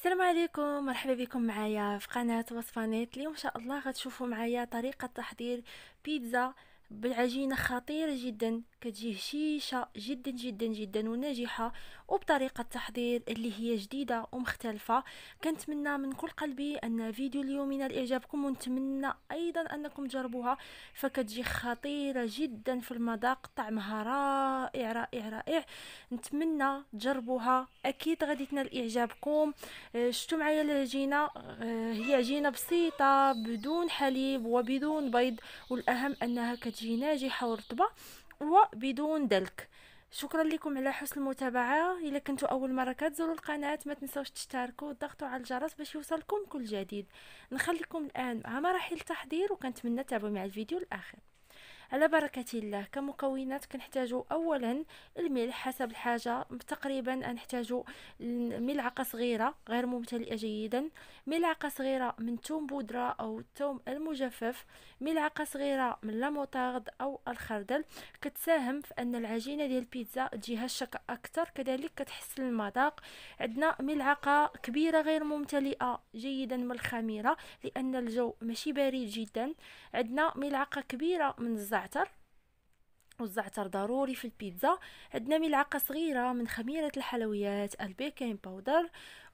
السلام عليكم مرحبا بكم معايا في قناة وصفة نيت اليوم ان شاء الله غتشوفوا معايا طريقة تحضير بيتزا بالعجينة خطيرة جدا كتجي هشيشة جدا جدا جدا وناجحة وبطريقة تحضير اللي هي جديدة ومختلفة كنتمنى من كل قلبي أن فيديو اليوم ينال إعجابكم ونتمنى أيضا أنكم تجربوها فكتجي خطيرة جدا في المذاق طعمها رائع رائع رائع نتمنى تجربوها أكيد غادي تنال إعجابكم آه، شتو معايا العجينة آه، هي عجينة بسيطة بدون حليب وبدون بيض والأهم أنها كتجي ناجحة ورطبة وبدون دلك شكرا لكم على حسن المتابعه الا كنتو اول مره كتزوروا القناه ما تنساوش تشتركوا وتضغطوا على الجرس باش يوصلكم كل جديد نخليكم الان مع مراحل التحضير وكنتمنى تتابعوا مع الفيديو الاخر على بركة الله كمكونات كنحتاجو أولا الملح حسب الحاجة تقريبا نحتاجو ملعقة صغيرة غير ممتلئة جيدا ملعقة صغيرة من توم بودرة أو التوم المجفف ملعقة صغيرة من لاموطارد أو الخردل كتساهم في أن العجينة ديال البيتزا تجيها الشك أكثر كذلك كتحسن المذاق عندنا ملعقة كبيرة غير ممتلئة جيدا من الخميرة لأن الجو ماشي بارد جدا عندنا ملعقة كبيرة من الزعتر الزعتر والزعتر ضروري في البيتزا عندنا ملعقه صغيره من خميره الحلويات البيكنج باودر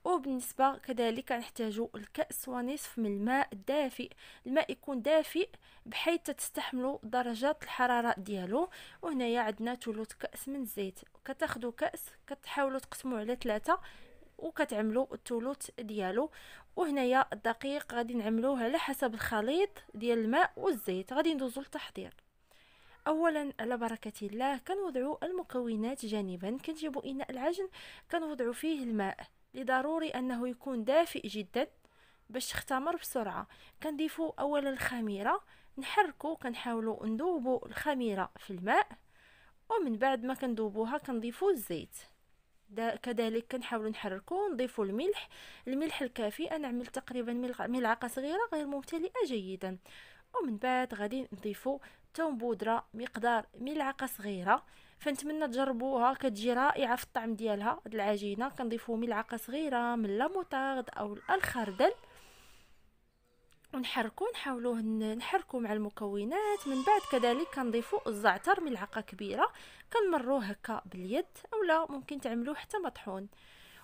وبالنسبه كذلك نحتاجو الكاس ونصف من الماء الدافئ الماء يكون دافئ بحيث تستحملوا درجات الحراره ديالو وهنايا عندنا ثلث كاس من الزيت كتاخذوا كاس كتحاولوا تقسموه على ثلاثة وكتعملوا الثلث ديالو وهنايا الدقيق غادي نعملوه على حسب الخليط ديال الماء والزيت غادي ندوزو للتحضير اولا على بركه الله كنوضع المكونات جانبا كنجيبوا اناء العجن كنوضع فيه الماء لضروري انه يكون دافئ جدا باش تختمر بسرعه كنضيفو اولا الخميره نحركو كنحاولو نذوبوا الخميره في الماء ومن بعد ما كندوبوها كنضيفو الزيت كذلك كنحاولوا نحركو نضيفوا الملح الملح الكافي انا عملت تقريبا ملعقه صغيره غير ممتلئه جيدا ومن بعد غادي نضيفوا حتى بودره مقدار ملعقه صغيره فنتمنى تجربوها كتجي رائعه في الطعم ديالها هاد العجينه كنضيفو ملعقه صغيره من لاموطارد او الخردل ونحركو نحاولوه نحركو مع المكونات من بعد كذلك كنضيفو الزعتر ملعقه كبيره كنمروه هكا باليد اولا ممكن تعملوه حتى مطحون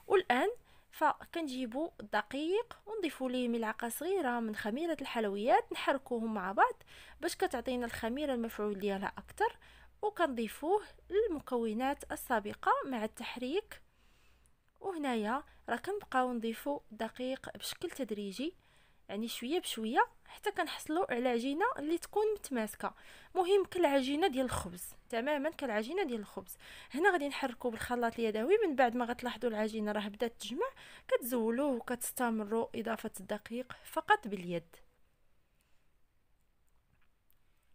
والان فكنجيبو الدقيق ونضيفو ليه ملعقه صغيره من خميره الحلويات نحركوهم مع بعض باش كتعطينا الخميره المفعول ديالها اكثر وكنضيفوه للمكونات السابقه مع التحريك وهنايا راه كنبقاو نضيفو الدقيق بشكل تدريجي يعني شويه بشويه حتى كنحصلوا على عجينه اللي تكون متماسكه مهم كالعجينه ديال الخبز تماما كالعجينه ديال الخبز هنا غادي نحركوا بالخلاط اليدوي من بعد ما غتلاحظوا العجينه راه بدات تجمع كتزولوه وكتستمروا اضافه الدقيق فقط باليد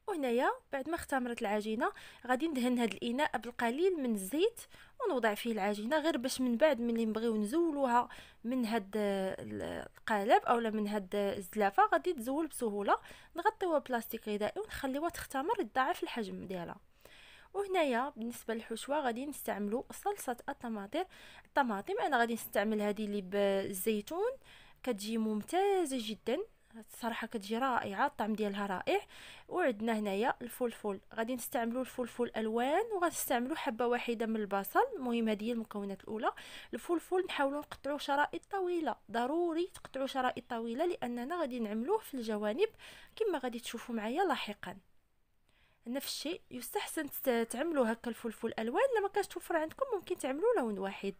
وهنايا بعد ما اختمرت العجينه غادي ندهن هذا الاناء بالقليل من الزيت ونوضع فيه العجينه غير باش من بعد ملي نبغيو نزولوها من هاد القالب اولا من هاد الزلافه غادي تزول بسهوله نغطيوها بلاستيك غذائي ونخليوها تختمر تضاعف الحجم ديالها وهنايا بالنسبه للحشوه غادي نستعملوا صلصه الطماطم الطماطم انا غادي نستعمل هذه اللي بالزيتون كتجي ممتازه جدا الصراحه كتجي رائعه الطعم ديالها رائع وعندنا هنايا الفلفل غادي نستعملو الفلفل الوان وغنستعملوا حبه واحده من البصل المهم هذه هي المكونات الاولى الفلفل نحاولوا نقطعوا شرائط طويله ضروري تقطعوا شرائط طويله لاننا غادي نعملوه في الجوانب كما غادي تشوفوا معايا لاحقا نفس الشيء يستحسن تعملوا هكا الفلفل الوان لما كانش توفر عندكم ممكن تعملوا لون واحد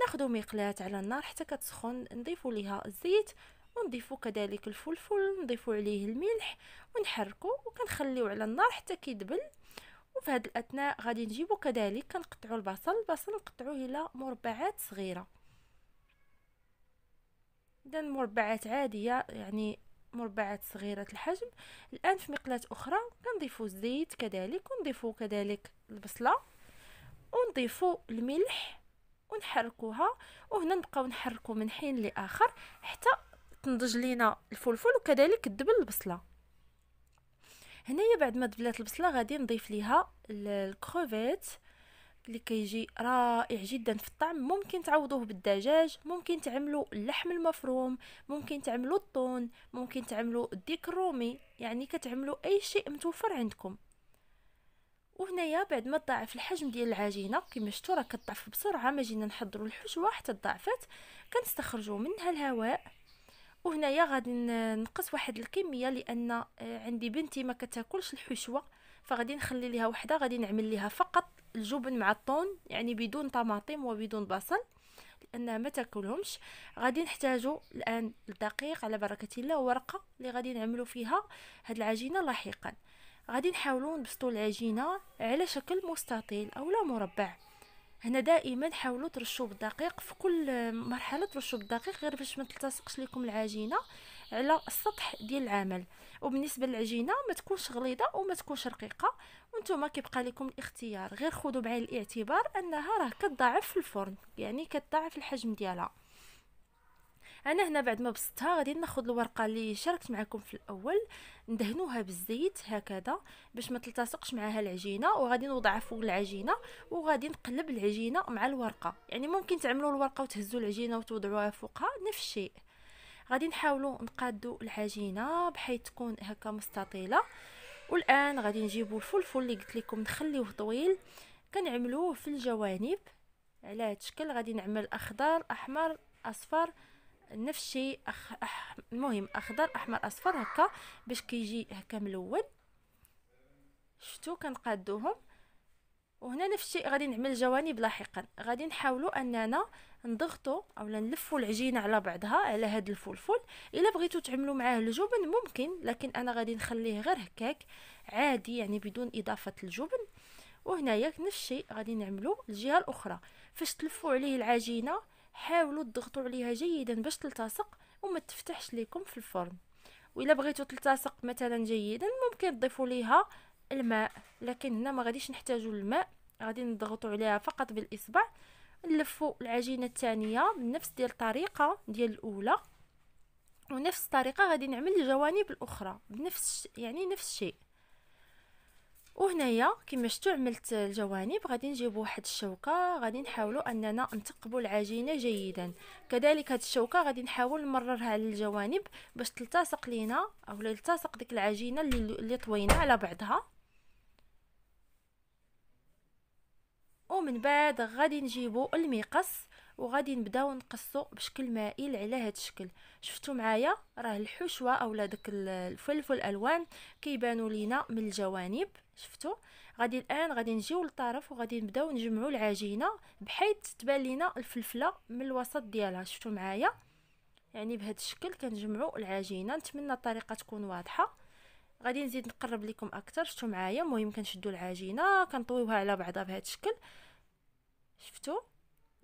ناخذوا مقلاة على النار حتى كتسخن نضيفوا ليها الزيت ونضيفو كذلك الفلفل نضيفو عليه الملح ونحركو وكنخليو على النار حتى كيدبل وفي هاد الاثناء غادي نجيبو كذلك كنقطعو البصل البصل نقطعوه الى مربعات صغيره اذا مربعات عاديه يعني مربعات صغيره الحجم الان في مقلاه اخرى كنضيفو الزيت كذلك ونضيفو كذلك البصله ونضيفو الملح ونحركوها وهنا نبقاو نحركو من حين لاخر حتى تنضج لينا الفلفل وكذلك الدبل البصله هنايا بعد ما دبلات البصله غادي نضيف ليها الكروفيت اللي كيجي رائع جدا في الطعم ممكن تعوضوه بالدجاج ممكن تعملوا اللحم المفروم ممكن تعملوا الطون ممكن تعملوا الديك الرومي يعني كتعملوا اي شيء متوفر عندكم وهنايا بعد ما تضاعف الحجم ديال العجينه كما شفتوا راه كتضعف بسرعه ما جينا نحضروا الحشوه حتى تضاعفات كنستخرجوا منها الهواء وهنايا غادي نقص واحد الكميه لان آه، عندي بنتي ما كتاكلش الحشوه فغادي نخلي ليها وحده غادي نعمل ليها فقط الجبن مع الطون يعني بدون طماطم وبدون بصل لانها ما تاكلهمش غادي نحتاجو الان الدقيق على بركه الله ورقه اللي غادي نعملو فيها هاد العجينه لاحقا غادي نحاولو نبسطو العجينه على شكل مستطيل اولا مربع هنا دائما حاولوا ترشوا بالدقيق في كل مرحله ترشوا بالدقيق غير باش ما تلتصقش لكم العجينه على السطح ديال العمل وبالنسبه للعجينه ما تكونش غليظه وما تكونش رقيقه وانتم كيبقى لكم الاختيار غير خذوا بعين الاعتبار انها راه كتضاعف في الفرن يعني كتضاعف الحجم ديالها انا هنا بعد ما بسطتها غادي ناخذ الورقه اللي شاركت معكم في الاول ندهنوها بالزيت هكذا باش ما تلتصقش معها العجينه وغادي نوضعها فوق العجينه وغادي نقلب العجينه مع الورقه يعني ممكن تعملوا الورقه وتهزوا العجينه وتوضعوها فوقها نفس الشيء غادي نحاولوا نقادوا العجينه بحيث تكون هكا مستطيله والان غادي نجيبوا الفلفل اللي قلت لكم نخليوه طويل كنعملوه في الجوانب على هذا الشكل غادي نعمل اخضر احمر اصفر نفس الشيء أخ... أح... المهم اخضر احمر اصفر هكا باش كيجي هكا ملون شفتو كنقادوهم وهنا نفس الشيء غادي نعمل الجوانب لاحقا غادي نحاولوا اننا نضغطوا اولا نلفوا العجينه على بعضها على هذا الفلفل الا بغيتو تعملوا معاه الجبن ممكن لكن انا غادي نخليه غير هكاك عادي يعني بدون اضافه الجبن وهنايا نفس الشيء غادي نعملو الجهه الاخرى فاش تلفوا عليه العجينه حاولوا تضغطوا عليها جيدا باش تلتصق وما تفتحش لكم في الفرن وإلا بغيتوا تلتصق مثلا جيدا ممكن تضيفوا ليها الماء لكن هنا ما غاديش نحتاجوا الماء غادي نضغطوا عليها فقط بالاصبع نلفوا العجينه الثانيه بنفس ديال الطريقه ديال الاولى ونفس الطريقه غادي نعمل الجوانب الاخرى بنفس يعني نفس الشيء وهنايا كما شفتوا عملت الجوانب غادي نجيب واحد الشوكه غادي نحاولوا اننا نثقبوا العجينه جيدا كذلك هذه الشوكه غادي نحاول نمررها على الجوانب باش تلتصق لينا او تلتصق ديك العجينه اللي, اللي طوينا على بعضها ومن بعد غادي نجيبو المقص وغادي نبداو نقصو بشكل مائل على هذا الشكل شفتوا معايا راه الحشوه اولا داك الفلفل الالوان كيبانوا لينا من الجوانب شفتوا غادي الان غادي نجيو للطرف وغادي نبداو نجمعوا العجينه بحيث تبان لينا الفلفله من الوسط ديالها شفتوا معايا يعني بهذا الشكل كنجمعوا العجينه نتمنى الطريقه تكون واضحه غادي نزيد نقرب لكم اكثر شفتوا معايا المهم كنشدوا العجينه كنطويوها على بعضها بهذا الشكل شفتوا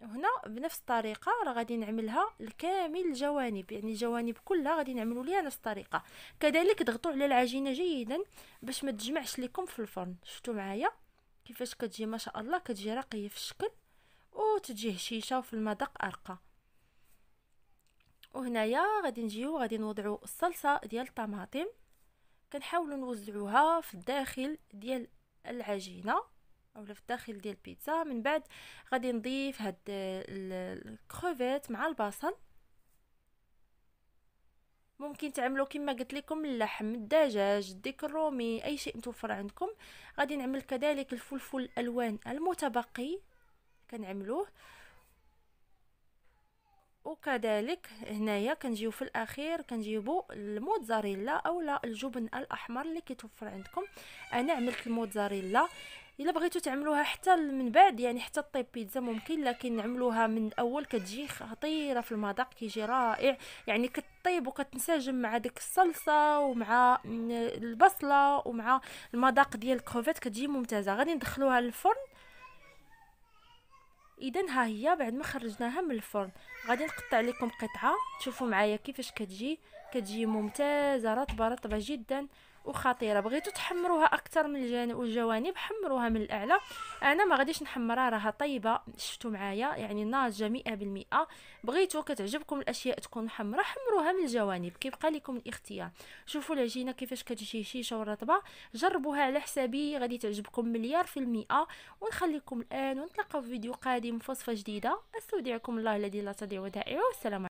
هنا بنفس الطريقه راه غادي نعملها لكامل الجوانب يعني الجوانب كلها غادي نعملوا ليها نفس الطريقه كذلك ضغطوا على العجينه جيدا باش ما تجمعش لكم في الفرن شفتوا معايا كيفاش كتجي ما شاء الله كتجي راقيه في الشكل وتجي هشيشه وفي المذاق ارقى وهنايا غادي نجيو غادي نوضعوا الصلصه ديال الطماطم كنحاولوا نوزعوها في الداخل ديال العجينه اولا في الداخل ديال البيتزا من بعد غادي نضيف هاد الكروفيت مع البصل ممكن تعملوا كما قلت لكم اللحم الدجاج الديك الرومي اي شيء متوفر عندكم غادي نعمل كذلك الفلفل الالوان المتبقي كنعملوه وكذلك هنايا كنجيو في الاخير كنجيبو الموتزاريلا اولا الجبن الاحمر اللي كيتوفر عندكم انا عملت الموتزاريلا الا بغيتو تعملوها حتى من بعد يعني حتى طيب بيتزا ممكن لكن نعملوها من الاول كتجي خطيره في المذاق كيجي رائع يعني كطيب وكتنسجم مع ديك الصلصه ومع البصله ومع المذاق ديال الكروفيت كتجي ممتازه غادي ندخلوها للفرن اذا ها هي بعد ما خرجناها من الفرن غادي نقطع لكم قطعه تشوفوا معايا كيفاش كتجي كتجي ممتازه رطبه رطبه جدا وخطيره بغيتو تحمروها اكثر من الجانب والجوانب حمروها من الاعلى انا ما غاديش نحمرها راها طيبه شفتوا معايا يعني ناضجه 100% بغيتو كتعجبكم الاشياء تكون حمرة حمروها من الجوانب كيبقى لكم الاختيار شوفوا العجينه كيفاش كتجي شيشه ورطبه جربوها على حسابي غادي تعجبكم مليار في المئه ونخليكم الان ونتلاقاو في فيديو قادم فصفه وصفه جديده استودعكم الله الذي لا تضيع ودائعه والسلام